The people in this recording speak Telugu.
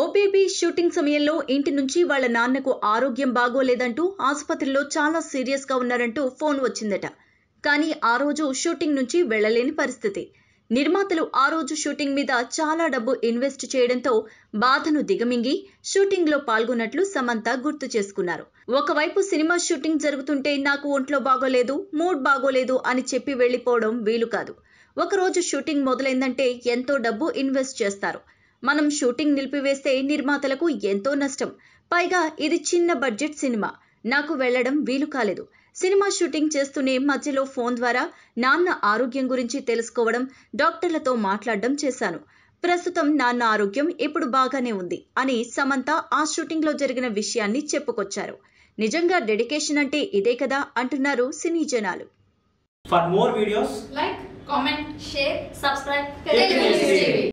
ఓబీబీ షూటింగ్ సమయంలో ఇంటి నుంచి వాళ్ళ నాన్నకు ఆరోగ్యం బాగోలేదంటూ ఆసుపత్రిలో చాలా సీరియస్గా ఉన్నారంటూ ఫోన్ వచ్చిందట కానీ ఆ రోజు షూటింగ్ నుంచి వెళ్ళలేని పరిస్థితి నిర్మాతలు ఆ రోజు షూటింగ్ మీద చాలా డబ్బు ఇన్వెస్ట్ చేయడంతో బాధను దిగమింగి షూటింగ్లో పాల్గొన్నట్లు సమంత గుర్తు చేసుకున్నారు ఒకవైపు సినిమా షూటింగ్ జరుగుతుంటే నాకు ఒంట్లో బాగోలేదు మూడ్ బాగోలేదు అని చెప్పి వెళ్ళిపోవడం వీలు కాదు ఒకరోజు షూటింగ్ మొదలైందంటే ఎంతో డబ్బు ఇన్వెస్ట్ చేస్తారు మనం షూటింగ్ నిలిపివేస్తే నిర్మాతలకు ఎంతో నష్టం పైగా ఇది చిన్న బడ్జెట్ సినిమా నాకు వెళ్లడం వీలు కాలేదు సినిమా షూటింగ్ చేస్తూనే మధ్యలో ఫోన్ ద్వారా నాన్న ఆరోగ్యం గురించి తెలుసుకోవడం డాక్టర్లతో మాట్లాడడం చేశాను ప్రస్తుతం నాన్న ఆరోగ్యం ఇప్పుడు బాగానే ఉంది అని సమంత ఆ షూటింగ్లో జరిగిన విషయాన్ని చెప్పుకొచ్చారు నిజంగా డెడికేషన్ అంటే ఇదే కదా అంటున్నారు సినీ జనాలు for more videos like comment share subscribe